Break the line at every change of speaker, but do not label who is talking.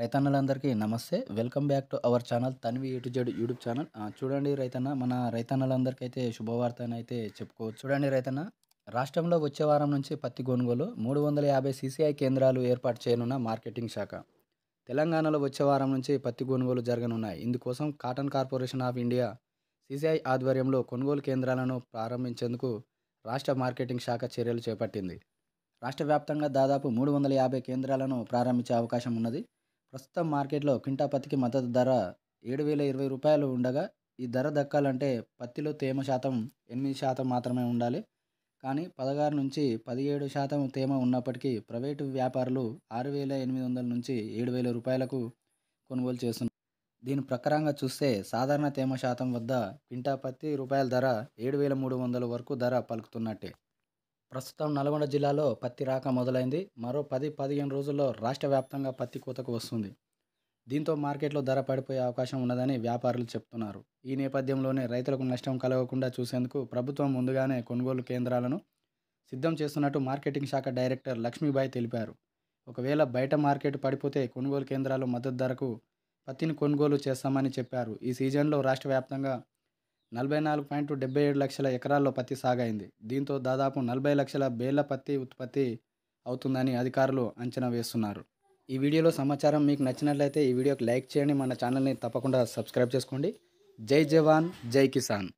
రైతన్నలందరికీ నమస్తే welcome back to our channel Tanvi A to Z YouTube channel చూడండి రైతన్న మన రైతన్నలందరికైతే అయితే శుభవార్త అయితే చెప్పుకోవచ్చు చూడండి రైతన్న రాష్ట్రంలో వచ్చే వారం నుంచి పత్తి కొనుగోలు మూడు వందల యాభై సీసీఐ కేంద్రాలు ఏర్పాటు చేయనున్న మార్కెటింగ్ శాఖ తెలంగాణలో వచ్చే వారం నుంచి పత్తి కొనుగోలు జరగనున్నాయి ఇందుకోసం Cotton Corporation of India CCI ఆధ్వర్యంలో కొనుగోలు కేంద్రాలను ప్రారంభించేందుకు రాష్ట్ర మార్కెటింగ్ శాఖ చర్యలు చేపట్టింది రాష్ట్ర వ్యాప్తంగా దాదాపు మూడు వందల యాభై కేంద్రాలను ప్రారంభించే అవకాశం ఉన్నది ప్రస్తుతం మార్కెట్లో క్వింటా పత్తికి మద్దతు ధర ఏడు వేల ఇరవై రూపాయలు ఉండగా ఈ ధర దక్కాలంటే పత్తిలో తేమ శాతం ఎనిమిది శాతం మాత్రమే ఉండాలి కానీ పదహారు నుంచి పదిహేడు శాతం తేమ ఉన్నప్పటికీ ప్రైవేటు వ్యాపారులు ఆరు వేల ఎనిమిది వందల నుంచి ఏడు వేల రూపాయలకు కొనుగోలు చేస్తున్నారు దీని ప్రకారంగా చూస్తే సాధారణ తేమ శాతం వద్ద క్వింటా పత్తి రూపాయల ధర ఏడు వేల మూడు వందల వరకు ధర పలుకుతున్నట్టే ప్రస్తుతం నల్గొండ జిల్లాలో పత్తి రాక మొదలైంది మరో పది పదిహేను రోజుల్లో రాష్ట్ర వ్యాప్తంగా పత్తి కోతకు వస్తుంది దీంతో మార్కెట్లో ధర పడిపోయే అవకాశం ఉన్నదని వ్యాపారులు చెప్తున్నారు ఈ నేపథ్యంలోనే రైతులకు నష్టం కలగకుండా చూసేందుకు ప్రభుత్వం ముందుగానే కొనుగోలు కేంద్రాలను సిద్ధం చేస్తున్నట్టు మార్కెటింగ్ శాఖ డైరెక్టర్ లక్ష్మీబాయి తెలిపారు ఒకవేళ బయట మార్కెట్ పడిపోతే కొనుగోలు కేంద్రాలు మద్దతు ధరకు పత్తిని కొనుగోలు చేస్తామని చెప్పారు ఈ సీజన్లో రాష్ట్ర వ్యాప్తంగా నలభై నాలుగు పాయింట్ డెబ్బై ఏడు లక్షల ఎకరాల్లో పత్తి సాగైంది దీంతో దాదాపు నలభై లక్షల బేళ్ల పత్తి ఉత్పత్తి అవుతుందని అధికారులు అంచనా వేస్తున్నారు ఈ వీడియోలో సమాచారం మీకు నచ్చినట్లయితే ఈ వీడియోకి లైక్ చేయండి మన ఛానల్ని తప్పకుండా సబ్స్క్రైబ్ చేసుకోండి జై జవాన్ జై కిసాన్